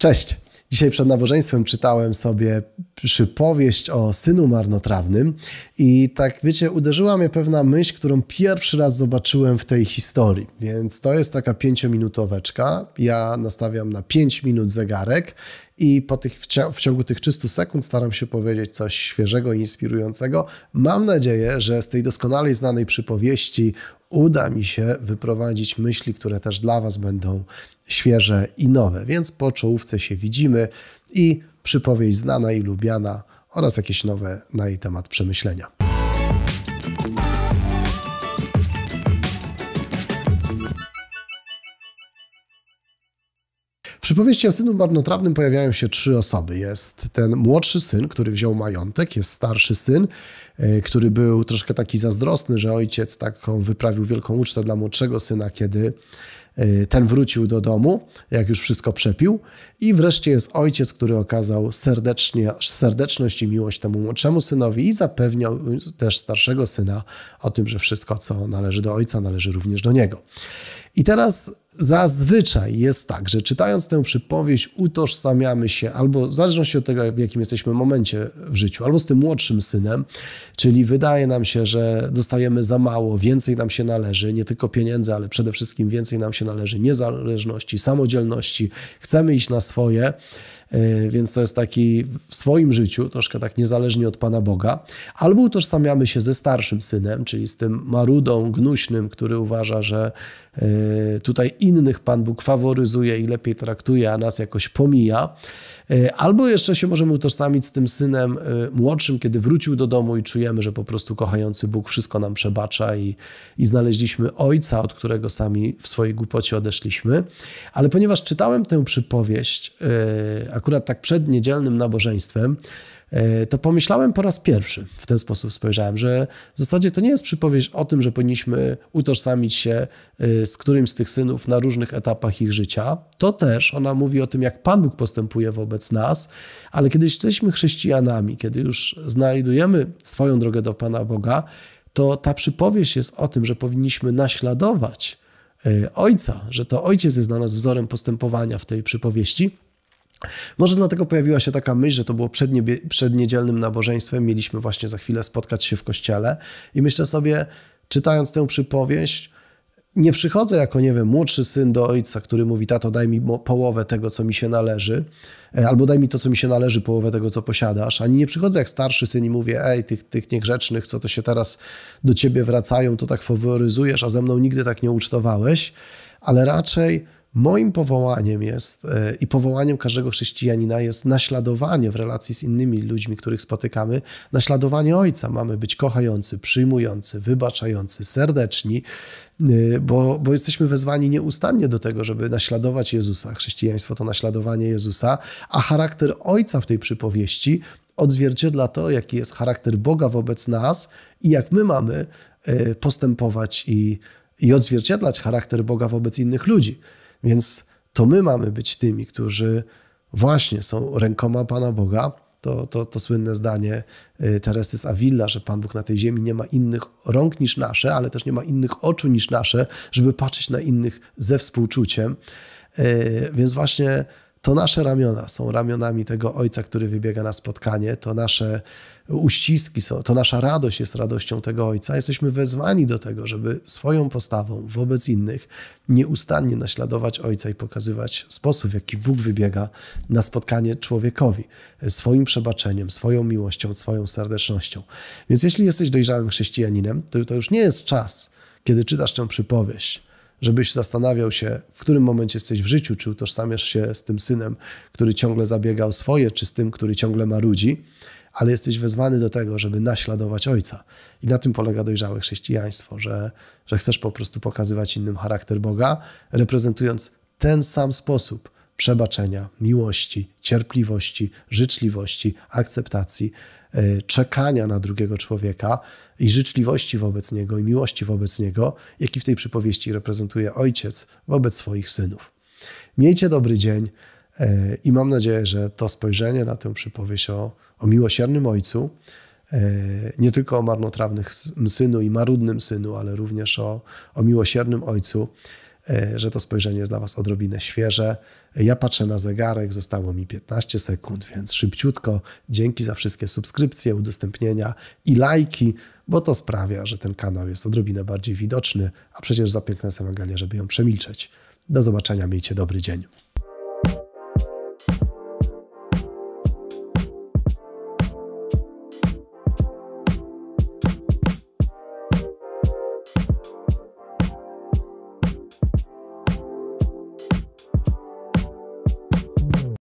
Cześć! Dzisiaj przed nabożeństwem czytałem sobie przypowieść o synu marnotrawnym i tak wiecie, uderzyła mnie pewna myśl, którą pierwszy raz zobaczyłem w tej historii. Więc to jest taka pięciominutoweczka. Ja nastawiam na pięć minut zegarek i po tych, w ciągu tych 300 sekund staram się powiedzieć coś świeżego i inspirującego. Mam nadzieję, że z tej doskonale znanej przypowieści uda mi się wyprowadzić myśli, które też dla Was będą świeże i nowe. Więc po czołówce się widzimy i przypowieść znana i lubiana oraz jakieś nowe na jej temat przemyślenia. przypowieści o synu marnotrawnym pojawiają się trzy osoby. Jest ten młodszy syn, który wziął majątek, jest starszy syn, e, który był troszkę taki zazdrosny, że ojciec taką wyprawił wielką ucztę dla młodszego syna, kiedy e, ten wrócił do domu, jak już wszystko przepił. I wreszcie jest ojciec, który okazał serdecznie, serdeczność i miłość temu młodszemu synowi i zapewniał też starszego syna o tym, że wszystko, co należy do ojca, należy również do niego. I teraz Zazwyczaj jest tak, że czytając tę przypowieść, utożsamiamy się albo w zależności od tego, w jakim jesteśmy momencie w życiu, albo z tym młodszym synem, czyli wydaje nam się, że dostajemy za mało, więcej nam się należy, nie tylko pieniędzy, ale przede wszystkim więcej nam się należy niezależności, samodzielności, chcemy iść na swoje. E, więc to jest taki w swoim życiu, troszkę tak niezależnie od Pana Boga, albo utożsamiamy się ze starszym synem, czyli z tym marudą, gnuśnym, który uważa, że e, tutaj innych Pan Bóg faworyzuje i lepiej traktuje, a nas jakoś pomija. E, albo jeszcze się możemy utożsamić z tym synem młodszym, kiedy wrócił do domu i czujemy, że po prostu kochający Bóg wszystko nam przebacza i, i znaleźliśmy ojca, od którego sami w swojej głupocie odeszliśmy. Ale ponieważ czytałem tę przypowieść, akurat tak przed niedzielnym nabożeństwem, e, to pomyślałem po raz pierwszy, w ten sposób spojrzałem, że w zasadzie to nie jest przypowieść o tym, że powinniśmy utożsamić się e, z którymś z tych synów na różnych etapach ich życia. To też ona mówi o tym, jak Pan Bóg postępuje wobec nas, ale kiedy jesteśmy chrześcijanami, kiedy już znajdujemy swoją drogę do Pana Boga, to ta przypowieść jest o tym, że powinniśmy naśladować e, Ojca, że to Ojciec jest dla nas wzorem postępowania w tej przypowieści. Może dlatego pojawiła się taka myśl, że to było przed, niebie, przed niedzielnym nabożeństwem. Mieliśmy właśnie za chwilę spotkać się w kościele i myślę sobie, czytając tę przypowieść, nie przychodzę jako, nie wiem, młodszy syn do ojca, który mówi, tato, daj mi połowę tego, co mi się należy, e, albo daj mi to, co mi się należy, połowę tego, co posiadasz. Ani nie przychodzę jak starszy syn i mówię, ej, tych, tych niegrzecznych, co to się teraz do ciebie wracają, to tak faworyzujesz, a ze mną nigdy tak nie ucztowałeś, ale raczej Moim powołaniem jest e, i powołaniem każdego chrześcijanina jest naśladowanie w relacji z innymi ludźmi, których spotykamy, naśladowanie Ojca. Mamy być kochający, przyjmujący, wybaczający, serdeczni, e, bo, bo jesteśmy wezwani nieustannie do tego, żeby naśladować Jezusa. Chrześcijaństwo to naśladowanie Jezusa, a charakter Ojca w tej przypowieści odzwierciedla to, jaki jest charakter Boga wobec nas i jak my mamy e, postępować i, i odzwierciedlać charakter Boga wobec innych ludzi. Więc to my mamy być tymi, którzy właśnie są rękoma Pana Boga. To, to, to słynne zdanie y, Teresy z Avilla, że Pan Bóg na tej ziemi nie ma innych rąk niż nasze, ale też nie ma innych oczu niż nasze, żeby patrzeć na innych ze współczuciem. Y, więc właśnie to nasze ramiona są ramionami tego ojca, który wybiega na spotkanie, to nasze uściski są, to nasza radość jest radością tego ojca. Jesteśmy wezwani do tego, żeby swoją postawą wobec innych nieustannie naśladować ojca i pokazywać sposób, w jaki Bóg wybiega na spotkanie człowiekowi swoim przebaczeniem, swoją miłością, swoją serdecznością. Więc jeśli jesteś dojrzałym chrześcijaninem, to, to już nie jest czas, kiedy czytasz tę przypowieść żebyś zastanawiał się, w którym momencie jesteś w życiu, czy utożsamiasz się z tym synem, który ciągle zabiega o swoje, czy z tym, który ciągle marudzi, ale jesteś wezwany do tego, żeby naśladować ojca. I na tym polega dojrzałe chrześcijaństwo, że, że chcesz po prostu pokazywać innym charakter Boga, reprezentując ten sam sposób – przebaczenia, miłości, cierpliwości, życzliwości, akceptacji, e, czekania na drugiego człowieka i życzliwości wobec niego i miłości wobec niego, jaki w tej przypowieści reprezentuje ojciec wobec swoich synów. Miejcie dobry dzień e, i mam nadzieję, że to spojrzenie na tę przypowieść o, o miłosiernym ojcu, e, nie tylko o marnotrawnym synu i marudnym synu, ale również o, o miłosiernym ojcu E, że to spojrzenie jest dla Was odrobinę świeże. Ja patrzę na zegarek, zostało mi 15 sekund, więc szybciutko dzięki za wszystkie subskrypcje, udostępnienia i lajki, bo to sprawia, że ten kanał jest odrobinę bardziej widoczny, a przecież za piękna jest Ewangelia, żeby ją przemilczeć. Do zobaczenia, miejcie dobry dzień.